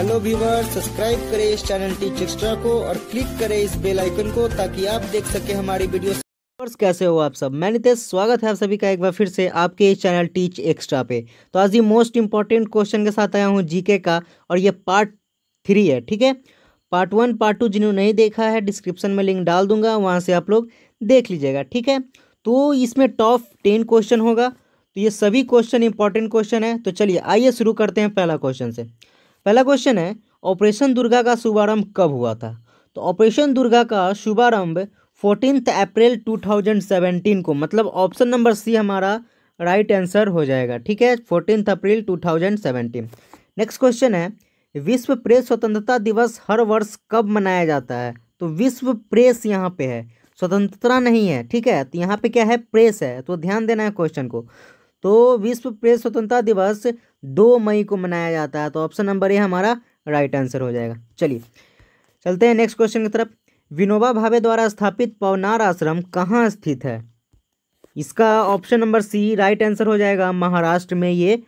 hello viewer subscribe करें इस channel teach extra को और क्लिक करें इस बेल आइकन को ताकि आप देख सके हमारी वीडियो कैसे हो आप सब मैं नितेश स्वागत है आप सभी का एक बार फिर से आपके इस चैनल टीच एक्स्ट्रा पे तो आज ये मोस्ट इंपॉर्टेंट क्वेश्चन के साथ आया हूँ जीके का और ये पार्ट थ्री है ठीक है पार्ट वन पार्ट टू जिन्होंने नहीं देखा है डिस्क्रिप्शन में लिंक डाल दूंगा वहाँ से आप लोग देख लीजिएगा ठीक है तो इसमें टॉप टेन क्वेश्चन होगा तो ये सभी क्वेश्चन इंपॉर्टेंट क्वेश्चन है तो चलिए आइए शुरू करते हैं पहला क्वेश्चन से पहला क्वेश्चन है ऑपरेशन दुर्गा का शुभारंभ कब हुआ था तो ऑपरेशन दुर्गा का शुभारंभ fourteen April two thousand seventeen को मतलब ऑप्शन नंबर सी हमारा राइट right आंसर हो जाएगा ठीक है fourteen April two thousand seventeen next question है विश्व प्रेस स्वतंत्रता दिवस हर वर्ष कब मनाया जाता है तो विश्व प्रेस यहाँ पे है स्वतंत्रता नहीं है ठीक है तो यहाँ पे क्या है प्रेस है तो ध्यान देना है क्वेश्चन को तो विश्व प्रेस स्वतंत्रता दिवस दो मई को मनाया जाता है तो ऑप्शन नंबर ए हमारा राइट आंसर हो जाएगा चलिए चलते हैं नेक्स्ट क्वेश्चन की तरफ विनोबा भावे द्वारा स्थापित पवनार आश्रम कहाँ स्थित है इसका option number C right answer हो जाएगा महाराष्ट्र में ये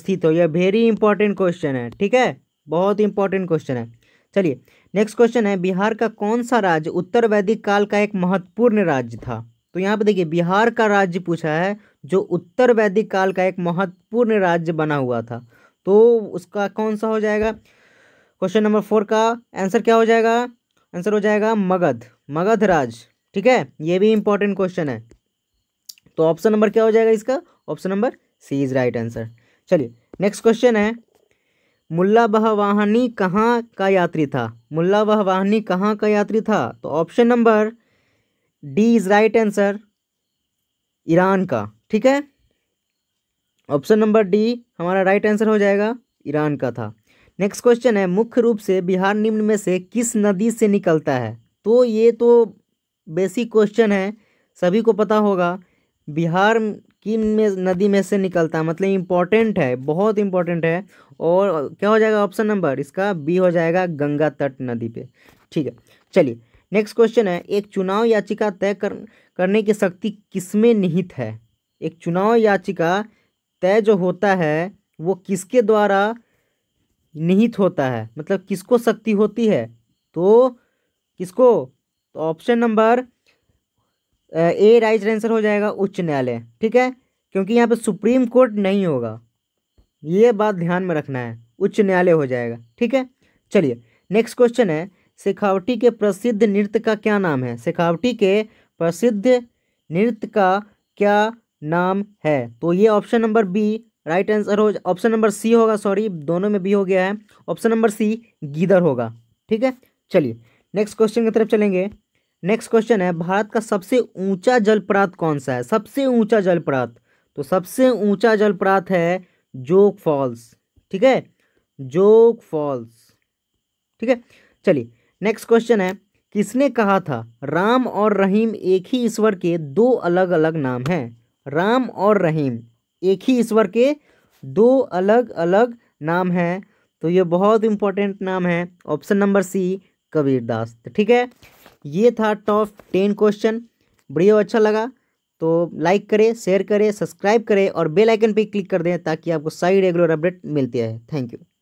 स्थित हो यह वेरी इंपॉर्टेंट क्वेश्चन है ठीक है बहुत इंपॉर्टेंट क्वेश्चन है चलिए नेक्स्ट क्वेश्चन है बिहार का कौन सा राज्य उत्तर वैदिक काल का एक महत्वपूर्ण राज्य था तो यहाँ पर देखिए बिहार का राज्य पूछा है जो उत्तर वैदिक काल का एक महत्वपूर्ण राज्य बना हुआ था तो उसका कौन सा हो जाएगा क्वेश्चन नंबर फोर का आंसर क्या हो जाएगा आंसर हो जाएगा मगध मगध राज ठीक है ये भी इंपॉर्टेंट क्वेश्चन है तो ऑप्शन नंबर क्या हो जाएगा इसका option number C is right answer चलिए नेक्स्ट क्वेश्चन है मुल्ला बहवाहनी कहाँ का यात्री था मुल्ला बहवाहनी कहाँ का यात्री था तो option number D is right answer Iran का ठीक है ऑप्शन नंबर डी हमारा राइट आंसर हो जाएगा ईरान का था नेक्स्ट क्वेश्चन है मुख्य रूप से बिहार निम्न में से किस नदी से निकलता है तो ये तो बेसिक क्वेश्चन है सभी को पता होगा बिहार किन में नदी में से निकलता है मतलब इम्पॉर्टेंट है बहुत इम्पॉर्टेंट है और क्या हो जाएगा ऑप्शन नंबर इसका बी हो जाएगा गंगा तट नदी पे ठीक है चलिए नेक्स्ट क्वेश्चन है एक चुनाव याचिका तय कर, करने की शक्ति किसमें निहित है एक चुनाव याचिका तय जो होता है वो किसके द्वारा निहित होता है मतलब किसको शक्ति होती है तो किसको तो option number A right answer हो जाएगा उच्च न्यायालय ठीक है क्योंकि यहाँ पे सुप्रीम कोर्ट नहीं होगा ये बात ध्यान में रखना है उच्च न्यायालय हो जाएगा ठीक है चलिए नेक्स्ट क्वेश्चन है शेखावटी के प्रसिद्ध नृत्य का क्या नाम है शेखावटी के प्रसिद्ध नृत्य का क्या नाम है तो ये option number B right answer हो ऑप्शन नंबर सी होगा सॉरी दोनों में बी हो गया है ऑप्शन नंबर सी गीदर होगा ठीक है चलिए नेक्स्ट क्वेश्चन की तरफ चलेंगे नेक्स्ट क्वेश्चन है भारत का सबसे ऊंचा जलप्रात कौन सा है सबसे ऊंचा जलप्रात तो सबसे ऊंचा जलप्रात है जोग फॉल्स ठीक है जोग फॉल्स ठीक है चलिए नेक्स्ट क्वेश्चन है किसने कहा था राम और रहीम एक ही ईश्वर के दो अलग अलग नाम हैं राम और रहीम एक ही ईश्वर के दो अलग अलग नाम हैं तो ये बहुत इंपॉर्टेंट नाम है ऑप्शन नंबर सी कबीरदास तो ठीक है ये था टॉप टेन क्वेश्चन वीडियो अच्छा लगा तो लाइक करें शेयर करें सब्सक्राइब करें और बेल आइकन पे क्लिक कर दें ताकि आपको सारी रेगुलर अपडेट मिलती रहे थैंक यू